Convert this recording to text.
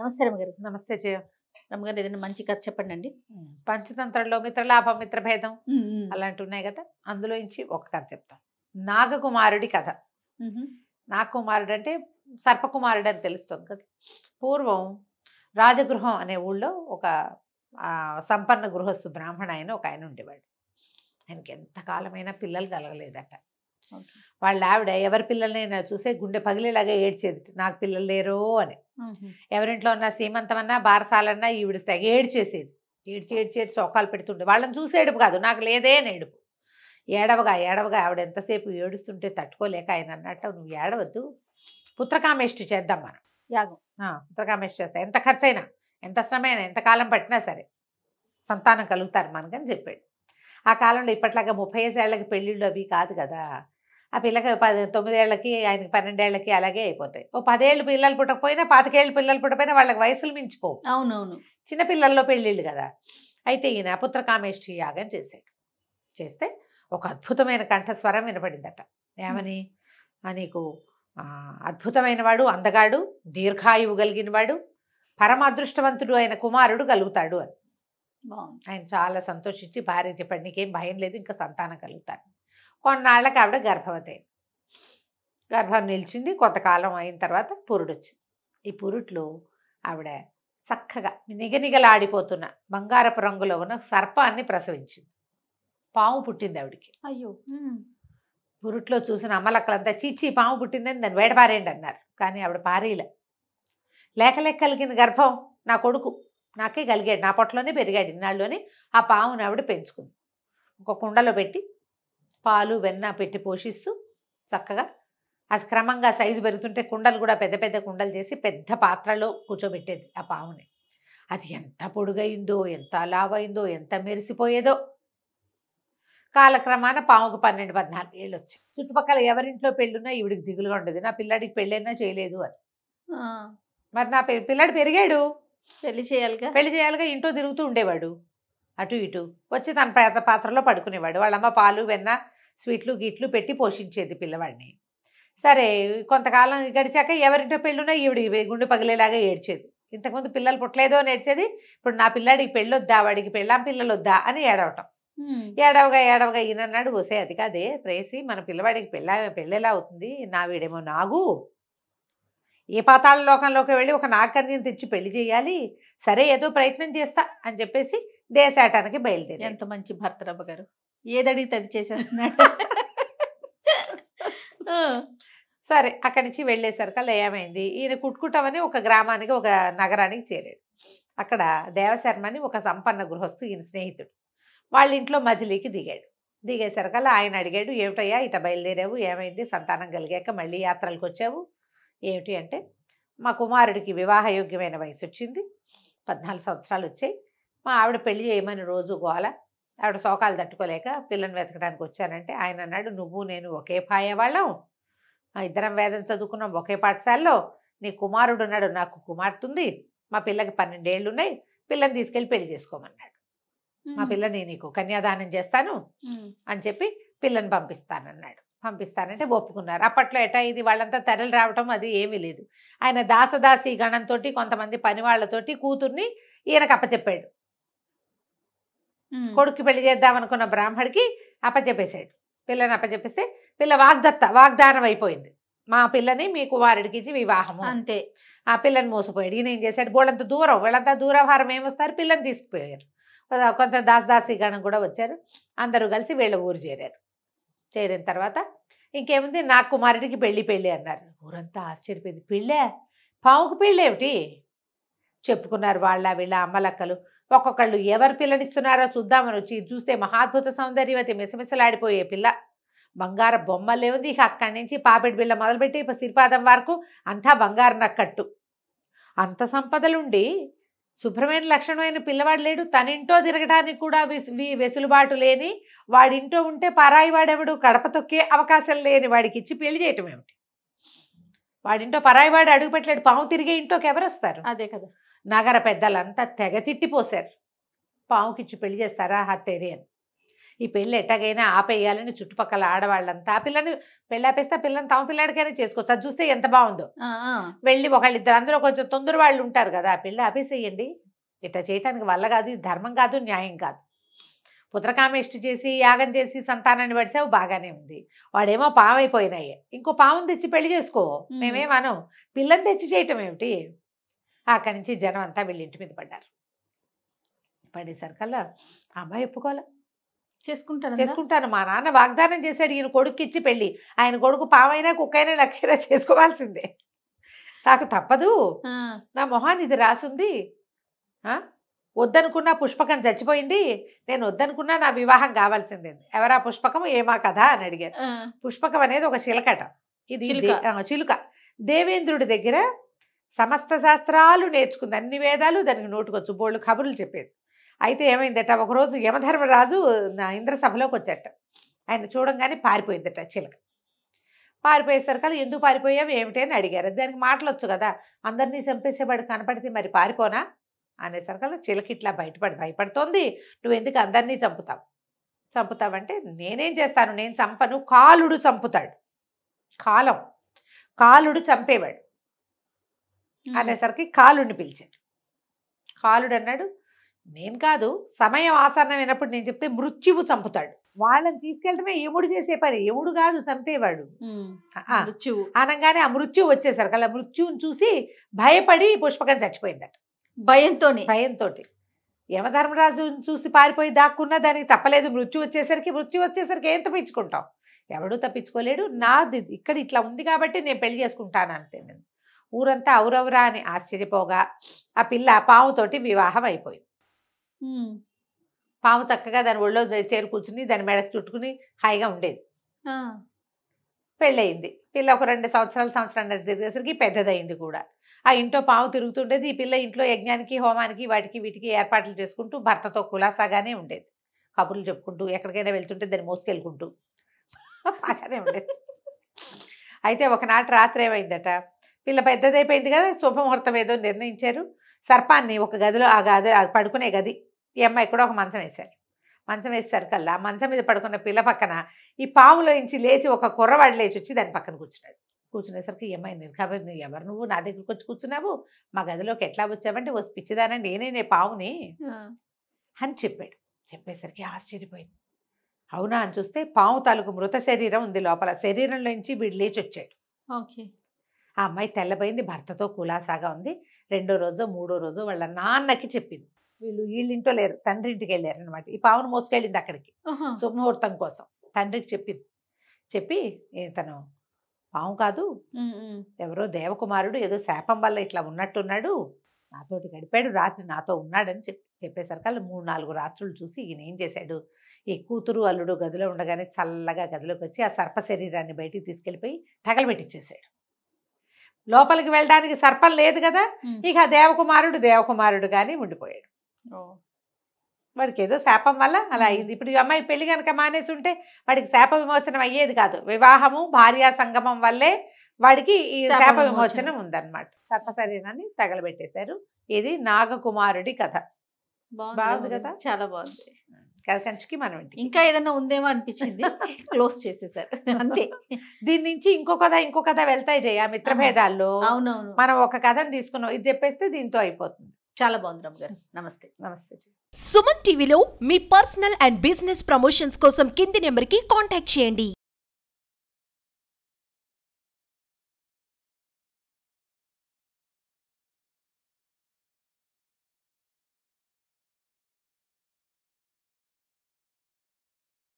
నమస్తే గారు నమస్తే జయ రమగారు ఏదైనా మంచి కథ చెప్పండి అండి పంచతంత్రంలో మిత్రలాభం మిత్రభేదం అలాంటి ఉన్నాయి కదా అందులో నుంచి ఒక కథ చెప్తాం నాగకుమారుడి కథ నాగకుమారుడు అంటే సర్పకుమారుడు అని తెలుస్తుంది కదా పూర్వం రాజగృహం అనే ఊళ్ళో ఒక సంపన్న గృహస్థు బ్రాహ్మణ ఆయన ఒక ఆయన ఉండేవాడు ఆయనకి ఎంతకాలమైనా పిల్లలు కలగలేదట వాళ్ళ ఆవిడ ఎవరి పిల్లల్ని చూసే గుండె పగిలేలాగా ఏడ్చేది నాకు పిల్లలు లేరు అని ఎవరింట్లో ఉన్న సీమంతమన్నా బారసాలన్నా ఈవిడ ఏడ్చేసేది ఏడ్చి ఏడ్చి ఏడ్చి సోకాలు పెడుతుండే వాళ్ళని చూసే ఏడుపు కాదు నాకు లేదే అని ఏడుపు ఏడవగా ఏడవగా ఆవిడ ఎంతసేపు ఏడుస్తుంటే తట్టుకోలేక ఆయన అన్నట్టు నువ్వు ఏడవద్దు పుత్రకామేష్టి చేద్దాం మనం యాగం పుత్రకామేష్టి చేస్తా ఎంత ఖర్చైనా ఎంత శ్రమైనా కాలం పట్టినా సరే సంతానం కలుగుతారు మనకని చెప్పాడు ఆ కాలంలో ఇప్పట్లాగా ముప్పై ఏళ్ళకి పెళ్ళిళ్ళు అవి కాదు కదా ఆ పిల్లకి పది తొమ్మిదేళ్లకి ఆయనకి పన్నెండేళ్లకి అలాగే అయిపోతాయి ఓ పదేళ్ళు పిల్లలు పుట్టకపోయినా పాతికేళ్ళు పిల్లలు పుట్టకపోయినా వాళ్ళకి వయసులు మించిపోవు అవునవును చిన్న పిల్లల్లో పెళ్ళిళ్ళు కదా అయితే ఈయన పుత్రకామేష్ఠి యాగం చేశాడు చేస్తే ఒక అద్భుతమైన కంఠస్వరం వినపడిందట ఏమని నీకు అద్భుతమైన వాడు అందగాడు దీర్ఘాయువు కలిగినవాడు పరమ అదృష్టవంతుడు అయిన కుమారుడు కలుగుతాడు అని ఆయన చాలా సంతోషించి భార్య చెప్పండి నీకేం భయం లేదు ఇంకా సంతానం కలుగుతాడు కొన్నాళ్ళకి ఆవిడ గర్భవతి అయింది గర్భం నిలిచింది కొంతకాలం అయిన తర్వాత పురుడు వచ్చింది ఈ పురుట్లో ఆవిడ చక్కగా నిగనిగలాడిపోతున్న బంగారపు రంగులో ఉన్న సర్పాన్ని ప్రసవించింది పాము పుట్టింది ఆవిడికి అయ్యో పురుట్లో చూసిన అమ్మలక్కలంతా చీచి పాము పుట్టిందని దాన్ని వేడపారేయండి అన్నారు కానీ ఆవిడ పారీలే లేక లేక కలిగింది గర్భం నా కొడుకు నాకే కలిగాడు నా పొట్లోనే పెరిగాడు ఇన్నాళ్ళలోనే ఆ పామును ఆవిడ పెంచుకుంది ఒక కుండలో పెట్టి పాలు వెన్న పెట్టి పోషిస్తూ చక్కగా అది క్రమంగా సైజు పెరుగుతుంటే కుండలు కూడా పెద్ద పెద్ద కుండలు చేసి పెద్ద పాత్రలో కూర్చోబెట్టేది ఆ పావుని అది ఎంత పొడుగైందో ఎంత లావైందో ఎంత మెరిసిపోయేదో కాలక్రమాన పాముకు పన్నెండు పద్నాలుగు ఏళ్ళు వచ్చి చుట్టుపక్కల ఎవరింట్లో పెళ్ళున్నా ఈవిడికి దిగులుగా ఉండదు నా పిల్లాడికి పెళ్ళైనా చేయలేదు అని మరి నా పిల్లాడు పెరిగాడు పెళ్లి చేయాలిగా పెళ్లి చేయాలిగా ఇంట్లో తిరుగుతూ ఉండేవాడు అటు ఇటు వచ్చి తన పాత్రలో పడుకునేవాడు వాళ్ళమ్మ పాలు వెన్న స్వీట్లు గిట్లు పెట్టి పోషించేది పిల్లవాడిని సరే కొంతకాలం గడిచాక ఎవరింటో పెళ్ళున్నా ఈవిడి గుండె పగిలేలాగా ఏడ్చేది ఇంతకుముందు పిల్లలు పుట్టలేదో అని ఏడ్చేది ఇప్పుడు నా పిల్లాడికి వద్దా వాడికి పెళ్ళాం పిల్లలు వద్దా అని ఏడవటం ఏడవగా ఏడవగా ఈయనన్నాడు వసే అది కాదే ప్రేసి మన పిల్లవాడికి పెళ్ళ పెళ్ళేలా అవుతుంది నా వీడేమో నాగు ఏ పాతాళ లోకంలోకి వెళ్ళి ఒక నాగకన్యను తెచ్చి పెళ్లి చేయాలి సరే ఏదో ప్రయత్నం చేస్తా అని చెప్పేసి దేశాటానికి బయలుదేరి ఎంత మంచి భర్త రబ్బ గారు ఏదడిగితే అది చేసేస్తున్నాడు సరే అక్కడి నుంచి అలా ఏమైంది ఈయన కుట్టుకుంటామని ఒక గ్రామానికి ఒక నగరానికి చేరాడు అక్కడ దేవశర్మని ఒక సంపన్న గృహస్థు ఈయన స్నేహితుడు వాళ్ళ ఇంట్లో మజిలీకి దిగాడు దిగేసరికల్లా ఆయన అడిగాడు ఏమిటయ్యా ఇట బయలుదేరావు ఏమైంది సంతానం కలిగాక మళ్ళీ యాత్రలకు వచ్చావు ఏమిటి అంటే మా కుమారుడికి వివాహయోగ్యమైన వయసు వచ్చింది పద్నాలుగు సంవత్సరాలు వచ్చాయి మా ఆవిడ పెళ్లి చేయమని రోజు గోల ఆవిడ శోకాలు తట్టుకోలేక పిల్లని వెతకడానికి వచ్చానంటే ఆయన అన్నాడు నువ్వు నేను ఒకే పాయ వాళ్ళం ఇద్దరం వేదం చదువుకున్నాం ఒకే పాఠశాలలో నీ కుమారుడు ఉన్నాడు నాకు ఉంది మా పిల్లకి పన్నెండేళ్ళు ఉన్నాయి పిల్లని తీసుకెళ్ళి పెళ్లి చేసుకోమన్నాడు మా పిల్లని నీకు కన్యాదానం చేస్తాను అని చెప్పి పిల్లని పంపిస్తానన్నాడు పంపిస్తానంటే ఒప్పుకున్నారు అప్పట్లో ఎట ఇది వాళ్ళంతా తెరలు రావటం అది ఏమీ లేదు ఆయన దాసదాసి గణంతో కొంతమంది పని వాళ్ళతోటి కూతుర్ని ఈయనకు అప్పచెప్పాడు కొడుకు పెళ్లి చేద్దాం అనుకున్న బ్రాహ్మడికి అప్పచెప్పేశాడు పిల్లని అప్పచెప్పేస్తే పిల్ల వాగ్దత్త వాగ్దానం అయిపోయింది మా పిల్లని మీ కుమారుడికి ఇచ్చి వివాహము అంతే ఆ పిల్లని మోసపోయాడు ఈయన ఏం చేశాడు గోళ్ళంత దూరం వీళ్ళంతా దూరభారం ఏమొస్తారు పిల్లని తీసుకుపోయారు కొంచెం దాసదాసి గణం కూడా వచ్చారు అందరూ కలిసి వీళ్ళ ఊరు చేరారు చేరిన తర్వాత ఇంకేముంది నా కుమారుడికి పెళ్ళి పెళ్ళి అన్నారు ఊరంతా ఆశ్చర్యపోయింది పెళ్ళే పావుకు పెళ్ళేమిటి చెప్పుకున్నారు వాళ్ళ వీళ్ళ అమ్మలక్కలు ఒక్కొక్కళ్ళు ఎవరు పిల్లనిస్తున్నారో చూద్దామని వచ్చి చూస్తే మహాద్భుత సౌందర్యవతి మిసమిసలాడిపోయే పిల్ల బంగార బొమ్మలే ఉంది ఇక అక్కడి నుంచి పాపిడి బిళ్ళ మొదలుపెట్టి సిరిపాదం వరకు అంతా బంగారు నక్కట్టు అంత సంపదలుండి శుభ్రమైన లక్షణమైన పిల్లవాడు లేడు తనింటో తిరగడానికి కూడా వెసులుబాటు లేని వాడింటో ఉంటే పరాయి వాడెవడు కడప తొక్కే అవకాశం లేని వాడికి ఇచ్చి పెళ్లి చేయటం ఏమిటి వాడింటో పరాయి వాడు అడుగుపెట్టలేడు పాము తిరిగే ఇంట్లోకి ఎవరు వస్తారు అదే కదా నగర పెద్దలంతా తెగ తిట్టిపోశారు పాముకిచ్చి పెళ్లి చేస్తారా హత్తేరి అని ఈ పెళ్ళి ఎట్టగైనా ఆపేయాలని చుట్టుపక్కల ఆడవాళ్ళంతా ఆ పిల్లని పెళ్ళి ఆపేస్తే పిల్లని తమ పిల్లాడికైనా చేసుకోవచ్చు అది చూస్తే ఎంత బాగుందో వెళ్ళి ఒకళ్ళిద్దరు అందరూ కొంచెం తొందర వాళ్ళు ఉంటారు కదా ఆ పెళ్ళి ఆపేసేయండి ఇట్లా చేయటానికి వల్ల కాదు ఇది ధర్మం కాదు న్యాయం కాదు పుత్రకామేష్టి చేసి యాగం చేసి సంతానాన్ని పడిసావు బాగానే ఉంది వాడేమో పావైపోయినాయే ఇంకో పాముని తెచ్చి పెళ్లి చేసుకో మేమేమనం పిల్లని తెచ్చి చేయటం ఏమిటి అక్కడి నుంచి జనం అంతా వీళ్ళ ఇంటి మీద పడ్డారు పడేసరికల్లా అమ్మాయి ఒప్పుకోవాలా చేసుకుంటాను చేసుకుంటాను మా నాన్న వాగ్దానం చేశాడు ఈయన కొడుకు ఇచ్చి పెళ్ళి ఆయన కొడుకు పావైనా కుక్కైనా లక్కైనా చేసుకోవాల్సిందే నాకు తప్పదు నా మొహాన్ని ఇది రాసింది వద్దనుకున్న పుష్పకం చచ్చిపోయింది నేను వద్దనుకున్నా నా వివాహం కావాల్సిందే ఎవరా పుష్పకం ఏమా కదా అని అడిగారు పుష్పకం అనేది ఒక చిలకట ఇది చిలుక దేవేంద్రుడి దగ్గర సమస్త శాస్త్రాలు నేర్చుకుంది అన్ని వేదాలు దానికి నోటుకొచ్చు బోళ్ళు కబుర్లు చెప్పేది అయితే ఏమైందట ఒకరోజు యమధర్మరాజు ఇంద్రసభలోకి వచ్చాట ఆయన చూడంగానే పారిపోయిందట చిలక పారిపోయేసరికల్లా ఎందుకు పారిపోయావు ఏమిటి అని అడిగారు దానికి మాటలొచ్చు కదా అందరినీ చంపేసేవాడు కనపడితే మరి పారిపోనా అనేసరికల్లా చిలక ఇట్లా బయటపడి భయపడుతోంది నువ్వు ఎందుకు అందరినీ చంపుతావు చంపుతావంటే నేనేం చేస్తాను నేను చంపను కాలుడు చంపుతాడు కాలం కాలుడు చంపేవాడు అనేసరికి కాలుడిని పిలిచాడు కాలుడు అన్నాడు నేను కాదు సమయం అయినప్పుడు నేను చెప్తే మృత్యువు చంపుతాడు వాళ్ళని తీసుకెళ్ళడమే ఏముడు చేసే పని ఏముడు కాదు చంపేవాడు మృత్యువు అనగానే ఆ మృత్యువు వచ్చేసరికి అలా మృత్యువుని చూసి భయపడి పుష్పకం చచ్చిపోయిందట భయంతో భయంతో యమధర్మరాజుని చూసి పారిపోయి దాక్కున్నా దానికి తప్పలేదు మృత్యు వచ్చేసరికి మృత్యు వచ్చేసరికి ఏం తప్పించుకుంటాం ఎవడూ తప్పించుకోలేడు నాది ఇక్కడ ఇట్లా ఉంది కాబట్టి నేను పెళ్లి చేసుకుంటాను అంతే నేను ఊరంతా అవురవురా అని ఆశ్చర్యపోగా ఆ పిల్ల పాముతోటి వివాహం అయిపోయింది పాము చక్కగా దాని ఒళ్ళో చేరు కూర్చుని దాని మెడకు చుట్టుకుని హాయిగా ఉండేది పెళ్ళయింది పిల్ల ఒక రెండు సంవత్సరాలు సంవత్సరం తిరిగేసరికి పెద్దదయింది కూడా ఆ ఇంట్లో పాము తిరుగుతుండేది ఈ పిల్ల ఇంట్లో యజ్ఞానికి హోమానికి వాటికి వీటికి ఏర్పాట్లు చేసుకుంటూ భర్తతో కులాసాగానే ఉండేది కబుర్లు చెప్పుకుంటూ ఎక్కడికైనా వెళ్తుంటే దాన్ని మోసుకెళ్ళుకుంటూ బాగానే ఉండేది అయితే ఒకనాటి రాత్రి ఏమైందట పిల్ల పెద్దదైపోయింది కదా శుభముహూర్తం ఏదో నిర్ణయించారు సర్పాన్ని ఒక గదిలో ఆ గది పడుకునే గది ఈ అమ్మాయి కూడా ఒక మంచం వేశారు మంచం వేసేసరికి కల్లా మంచం మీద పడుకున్న పిల్ల పక్కన ఈ పాములోంచి లేచి ఒక కుర్రవాడు లేచి వచ్చి దాని పక్కన కూర్చున్నాడు కూర్చునేసరికి ఈ ఏమై నువ్వు ఎవరు నువ్వు నా దగ్గరికి వచ్చి కూర్చున్నావు మా గదిలోకి ఎట్లా వచ్చావంటే ఓ పిచ్చిదానండి నేనే పావుని అని చెప్పాడు చెప్పేసరికి ఆశ్చర్యపోయింది అవునా అని చూస్తే పావు తాలూకు మృత శరీరం ఉంది లోపల శరీరంలోంచి వీడు లేచి వచ్చాడు ఓకే ఆ అమ్మాయి తెల్లబోయింది భర్తతో కులాసాగా ఉంది రెండో రోజో మూడో రోజో వాళ్ళ నాన్నకి చెప్పింది వీళ్ళు వీళ్ళింటో లేరు తండ్రి ఇంటికి వెళ్ళారు అనమాట ఈ పావును మోసుకెళ్ళింది అక్కడికి శుభముహూర్తం కోసం తండ్రికి చెప్పింది చెప్పి తను పాము కాదు ఎవరో దేవకుమారుడు ఏదో శాపం వల్ల ఇట్లా ఉన్నట్టున్నాడు నాతోటి గడిపాడు రాత్రి నాతో ఉన్నాడని చెప్పి చెప్పేసరికల్లా మూడు నాలుగు రాత్రులు చూసి ఈయన ఏం చేశాడు ఈ కూతురు అల్లుడు గదిలో ఉండగానే చల్లగా గదిలోకి వచ్చి ఆ సర్ప శరీరాన్ని బయటికి తీసుకెళ్ళిపోయి తగలబెట్టించేశాడు లోపలికి వెళ్ళడానికి సర్పం లేదు కదా ఇక దేవకుమారుడు దేవకుమారుడు కానీ ఉండిపోయాడు వాడికి ఏదో శాపం వల్ల అలా అయింది ఇప్పుడు ఈ అమ్మాయి పెళ్లి కనుక మానేసి ఉంటే వాడికి శాప విమోచనం అయ్యేది కాదు వివాహము భార్యా సంగమం వల్లే వాడికి ఈ శాప విమోచనం ఉందన్నమాట సర్పశరీరాన్ని తగలబెట్టేశారు ఇది నాగకుమారుడి కథ బాగుంది కదా చాలా బాగుంది కలకంచికి మనం ఇంకా ఏదైనా ఉందేమో అనిపించింది క్లోజ్ చేసేసారు అంతే దీని నుంచి ఇంకో కథ ఇంకో కథ వెళ్తాయి జయ మిత్రభేదాల్లో అవునవును మనం ఒక కథను తీసుకున్నాం ఇది చెప్పేస్తే దీంతో అయిపోతుంది చాలా బాగుంది రమ్మ గారు నమస్తే నమస్తే సుమన్ టీవీలో మీ పర్సనల్ అండ్ బిజినెస్ ప్రమోషన్స్ కోసం కింది నెంబర్కి కాంటాక్ట్ చేయండి